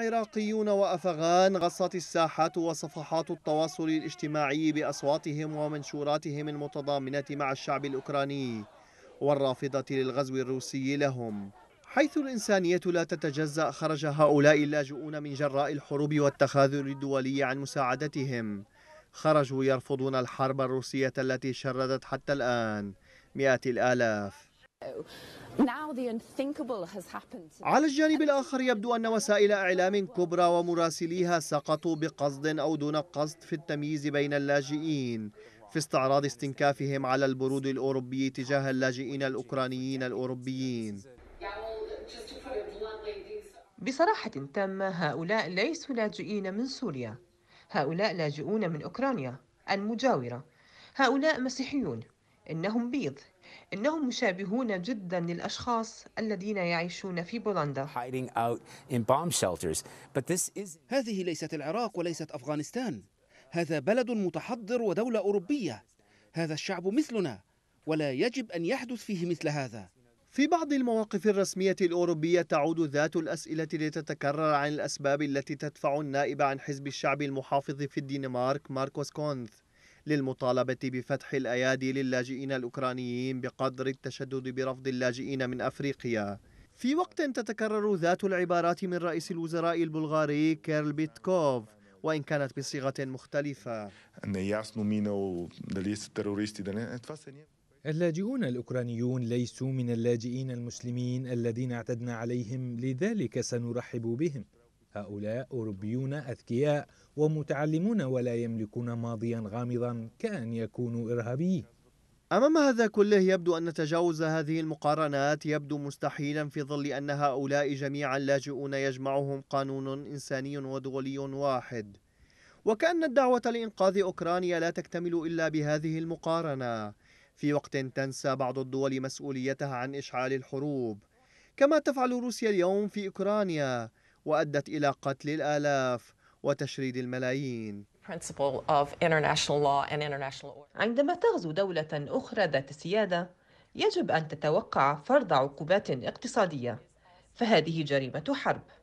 عراقيون وأفغان غصت الساحات وصفحات التواصل الاجتماعي بأصواتهم ومنشوراتهم المتضامنة مع الشعب الأوكراني والرافضة للغزو الروسي لهم حيث الإنسانية لا تتجزأ خرج هؤلاء اللاجئون من جراء الحروب والتخاذل الدولي عن مساعدتهم خرجوا يرفضون الحرب الروسية التي شردت حتى الآن مئات الآلاف على الجانب الآخر يبدو أن وسائل إعلام كبرى ومراسليها سقطوا بقصد أو دون قصد في التمييز بين اللاجئين في استعراض استنكافهم على البرود الأوروبي تجاه اللاجئين الأوكرانيين الأوروبيين بصراحة تامة هؤلاء ليسوا لاجئين من سوريا هؤلاء لاجئون من أوكرانيا المجاورة هؤلاء مسيحيون إنهم بيض إنهم مشابهون جدا للأشخاص الذين يعيشون في بولندا هذه ليست العراق وليست أفغانستان هذا بلد متحضر ودولة أوروبية هذا الشعب مثلنا ولا يجب أن يحدث فيه مثل هذا في بعض المواقف الرسمية الأوروبية تعود ذات الأسئلة لتتكرر عن الأسباب التي تدفع النائب عن حزب الشعب المحافظ في الدنمارك ماركوس كونث للمطالبة بفتح الأيادي للاجئين الأوكرانيين بقدر التشدد برفض اللاجئين من أفريقيا في وقت تتكرر ذات العبارات من رئيس الوزراء البلغاري كيرل بيتكوف وإن كانت بصيغة مختلفة اللاجئون الأوكرانيون ليسوا من اللاجئين المسلمين الذين اعتدنا عليهم لذلك سنرحب بهم هؤلاء أوروبيون أذكياء ومتعلمون ولا يملكون ماضيا غامضا كأن يكونوا إرهابيين أمام هذا كله يبدو أن تجاوز هذه المقارنات يبدو مستحيلا في ظل أن هؤلاء جميعا لاجئون يجمعهم قانون إنساني ودولي واحد وكأن الدعوة لإنقاذ أوكرانيا لا تكتمل إلا بهذه المقارنة في وقت تنسى بعض الدول مسؤوليتها عن إشعال الحروب كما تفعل روسيا اليوم في أوكرانيا وأدت إلى قتل الآلاف وتشريد الملايين عندما تغزو دولة أخرى ذات سيادة يجب أن تتوقع فرض عقوبات اقتصادية فهذه جريمة حرب